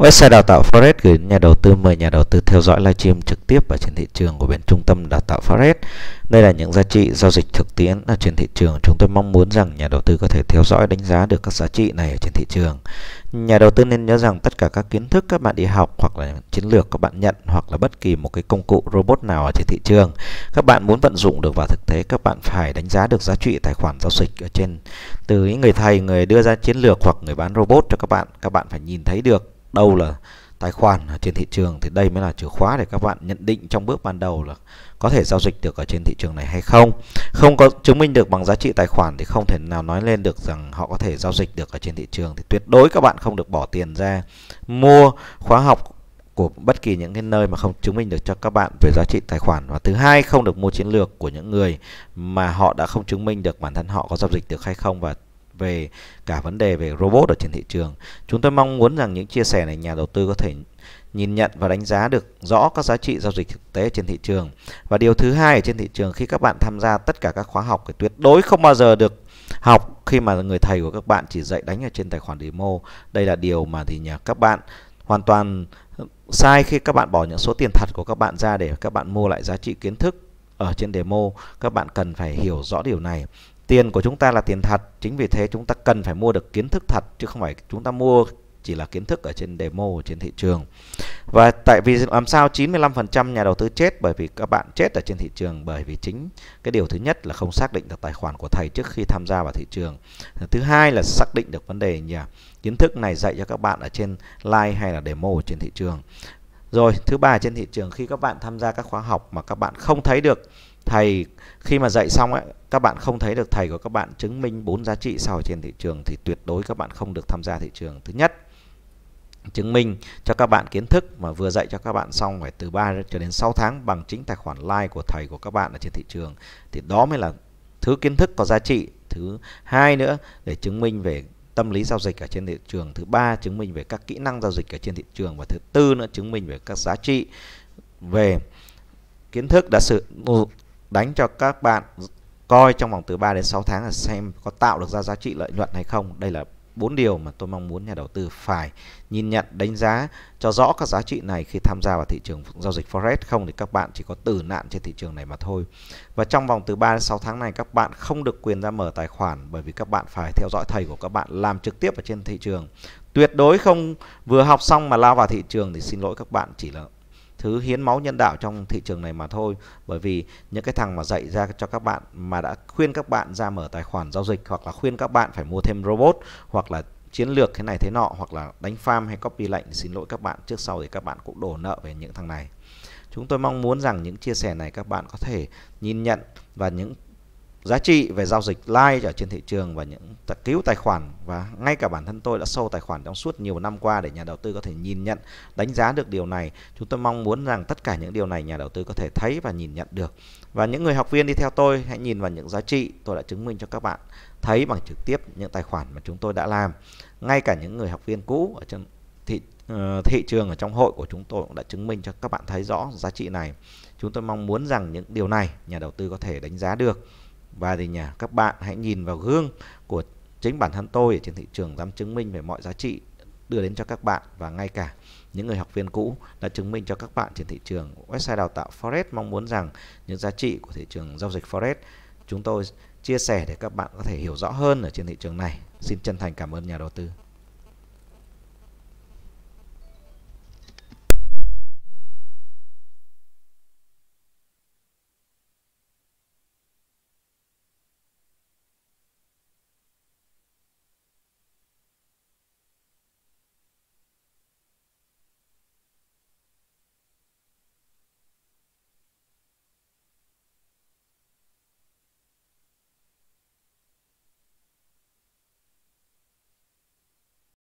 Website đào tạo Forex gửi nhà đầu tư mời nhà đầu tư theo dõi livestream trực tiếp ở trên thị trường của bên trung tâm đào tạo Forex. Đây là những giá trị giao dịch thực tiễn ở trên thị trường. Chúng tôi mong muốn rằng nhà đầu tư có thể theo dõi đánh giá được các giá trị này ở trên thị trường. Nhà đầu tư nên nhớ rằng tất cả các kiến thức các bạn đi học hoặc là chiến lược các bạn nhận hoặc là bất kỳ một cái công cụ robot nào ở trên thị trường, các bạn muốn vận dụng được vào thực tế các bạn phải đánh giá được giá trị tài khoản giao dịch ở trên từ những người thầy, người đưa ra chiến lược hoặc người bán robot cho các bạn, các bạn phải nhìn thấy được đâu là tài khoản trên thị trường thì đây mới là chìa khóa để các bạn nhận định trong bước ban đầu là có thể giao dịch được ở trên thị trường này hay không không có chứng minh được bằng giá trị tài khoản thì không thể nào nói lên được rằng họ có thể giao dịch được ở trên thị trường thì tuyệt đối các bạn không được bỏ tiền ra mua khóa học của bất kỳ những cái nơi mà không chứng minh được cho các bạn về giá trị tài khoản và thứ hai không được mua chiến lược của những người mà họ đã không chứng minh được bản thân họ có giao dịch được hay không và về cả vấn đề về robot ở trên thị trường. Chúng tôi mong muốn rằng những chia sẻ này nhà đầu tư có thể nhìn nhận và đánh giá được rõ các giá trị giao dịch thực tế trên thị trường. Và điều thứ hai ở trên thị trường khi các bạn tham gia tất cả các khóa học thì tuyệt đối không bao giờ được học khi mà người thầy của các bạn chỉ dạy đánh ở trên tài khoản demo. Đây là điều mà thì nhà các bạn hoàn toàn sai khi các bạn bỏ những số tiền thật của các bạn ra để các bạn mua lại giá trị kiến thức ở trên demo các bạn cần phải hiểu rõ điều này tiền của chúng ta là tiền thật chính vì thế chúng ta cần phải mua được kiến thức thật chứ không phải chúng ta mua chỉ là kiến thức ở trên demo trên thị trường và tại vì làm sao 95% nhà đầu tư chết bởi vì các bạn chết ở trên thị trường bởi vì chính cái điều thứ nhất là không xác định được tài khoản của thầy trước khi tham gia vào thị trường thứ hai là xác định được vấn đề nhà kiến thức này dạy cho các bạn ở trên live hay là demo trên thị trường rồi thứ ba trên thị trường khi các bạn tham gia các khóa học mà các bạn không thấy được thầy khi mà dạy xong ấy, các bạn không thấy được thầy của các bạn chứng minh bốn giá trị sau trên thị trường thì tuyệt đối các bạn không được tham gia thị trường thứ nhất chứng minh cho các bạn kiến thức mà vừa dạy cho các bạn xong phải từ 3 cho đến 6 tháng bằng chính tài khoản like của thầy của các bạn ở trên thị trường thì đó mới là thứ kiến thức có giá trị thứ hai nữa để chứng minh về tâm lý giao dịch ở trên thị trường thứ ba chứng minh về các kỹ năng giao dịch ở trên thị trường và thứ tư nữa chứng minh về các giá trị về kiến thức đã sử đánh cho các bạn coi trong vòng từ 3 đến 6 tháng là xem có tạo được ra giá trị lợi nhuận hay không. Đây là bốn điều mà tôi mong muốn nhà đầu tư phải nhìn nhận đánh giá cho rõ các giá trị này khi tham gia vào thị trường giao dịch forex không thì các bạn chỉ có tử nạn trên thị trường này mà thôi. Và trong vòng từ 3 đến 6 tháng này các bạn không được quyền ra mở tài khoản bởi vì các bạn phải theo dõi thầy của các bạn làm trực tiếp ở trên thị trường. Tuyệt đối không vừa học xong mà lao vào thị trường thì xin lỗi các bạn chỉ là thứ hiến máu nhân đạo trong thị trường này mà thôi bởi vì những cái thằng mà dạy ra cho các bạn mà đã khuyên các bạn ra mở tài khoản giao dịch hoặc là khuyên các bạn phải mua thêm robot hoặc là chiến lược thế này thế nọ hoặc là đánh farm hay copy lệnh xin lỗi các bạn trước sau thì các bạn cũng đổ nợ về những thằng này chúng tôi mong muốn rằng những chia sẻ này các bạn có thể nhìn nhận và những giá trị về giao dịch live ở trên thị trường và những cứu tài khoản và ngay cả bản thân tôi đã sâu tài khoản trong suốt nhiều năm qua để nhà đầu tư có thể nhìn nhận đánh giá được điều này chúng tôi mong muốn rằng tất cả những điều này nhà đầu tư có thể thấy và nhìn nhận được và những người học viên đi theo tôi hãy nhìn vào những giá trị tôi đã chứng minh cho các bạn thấy bằng trực tiếp những tài khoản mà chúng tôi đã làm ngay cả những người học viên cũ ở trên thị ờ, thị trường ở trong hội của chúng tôi cũng đã chứng minh cho các bạn thấy rõ giá trị này chúng tôi mong muốn rằng những điều này nhà đầu tư có thể đánh giá được và thì nhà các bạn hãy nhìn vào gương của chính bản thân tôi ở trên thị trường dám chứng minh về mọi giá trị đưa đến cho các bạn và ngay cả những người học viên cũ đã chứng minh cho các bạn trên thị trường website đào tạo forex mong muốn rằng những giá trị của thị trường giao dịch forex chúng tôi chia sẻ để các bạn có thể hiểu rõ hơn ở trên thị trường này xin chân thành cảm ơn nhà đầu tư